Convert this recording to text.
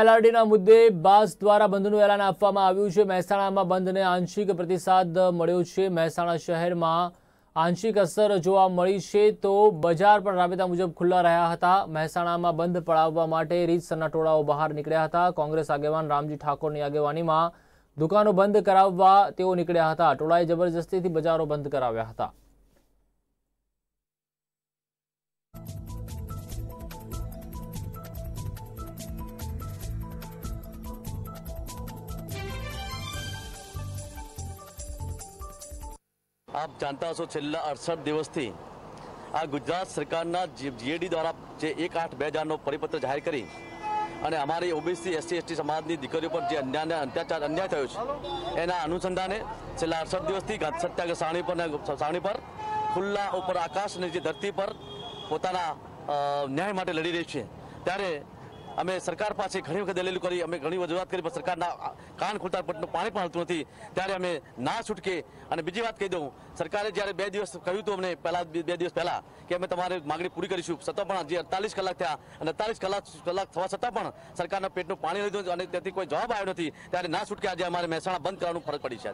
એલઆરડીના મુદ્દે બાસ દ્વારા બંધનું એલાન આપવામાં આવ્યું છે મહેસાણામાં બંધને આંશિક પ્રતિસાદ મળ્યો છે મહેસાણા શહેરમાં આંશિક અસર જોવા મળી છે તો બજાર પણ રાબેતા મુજબ ખુલ્લા રહ્યા હતા મહેસાણામાં બંધ પડાવવા માટે રીતસરના ટોળાઓ બહાર નીકળ્યા હતા કોંગ્રેસ આગેવાન રામજી ઠાકોરની આગેવાનીમાં દુકાનો બંધ કરાવવા તેઓ નીકળ્યા હતા ટોળાએ જબરજસ્તીથી બજારો બંધ કરાવ્યા હતા આપ જાણતા હશો છેલ્લા અડસઠ દિવસથી આ ગુજરાત સરકારના જીએડી દ્વારા જે એક આઠ બે હજારનો પરિપત્ર જાહેર કરી અને અમારી ઓબીસી એસસી એસટી સમાજની દીકરીઓ પર જે અન્યાય અત્યાચાર અન્યાય થયો છે એના અનુસંધાને છેલ્લા અડસઠ દિવસથી સત્યાગ્રહ સારણી પર સારણી પર ખુલ્લા ઉપર આકાશ અને જે ધરતી પર પોતાના ન્યાય માટે લડી રહી છે ત્યારે અમે સરકાર પાસે ઘણી વખત દલીલ કરી અમે ઘણી રજૂઆત કરી પણ સરકારના કાન ખોલતા પાણી પણ હલતું નથી ત્યારે અમે ના છૂટકે અને બીજી વાત કહી દઉં સરકારે જ્યારે બે દિવસ કહ્યું હતું અમને પહેલાં બે દિવસ પહેલાં કે અમે તમારી માગણી પૂરી કરીશું છતાં પણ જે અડતાલીસ કલાક થયા અને અડતાલીસ કલાક કલાક થવા છતાં પણ સરકારના પેટનું પાણી લીધું અને તેથી કોઈ જવાબ આવ્યો નથી ત્યારે ના છૂટકે આજે અમારે મહેસાણા બંધ કરવાનું ફરજ પડી છે